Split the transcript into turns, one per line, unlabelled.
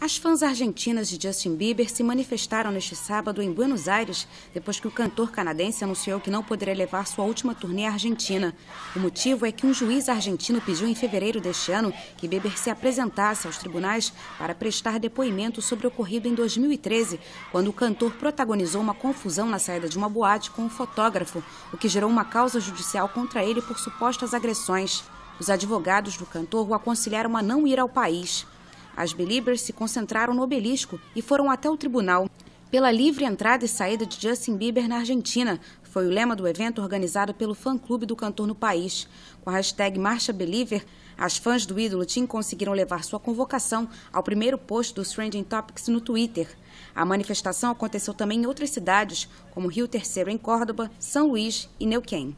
As fãs argentinas de Justin Bieber se manifestaram neste sábado em Buenos Aires, depois que o cantor canadense anunciou que não poderia levar sua última turnê à Argentina. O motivo é que um juiz argentino pediu em fevereiro deste ano que Bieber se apresentasse aos tribunais para prestar depoimento sobre o ocorrido em 2013, quando o cantor protagonizou uma confusão na saída de uma boate com um fotógrafo, o que gerou uma causa judicial contra ele por supostas agressões. Os advogados do cantor o aconselharam a não ir ao país. As Believers se concentraram no obelisco e foram até o tribunal. Pela livre entrada e saída de Justin Bieber na Argentina, foi o lema do evento organizado pelo fã-clube do cantor no país. Com a hashtag Marcha Believer, as fãs do ídolo Tim conseguiram levar sua convocação ao primeiro post dos Trending Topics no Twitter. A manifestação aconteceu também em outras cidades, como Rio Terceiro em Córdoba, São Luís e Neuquén.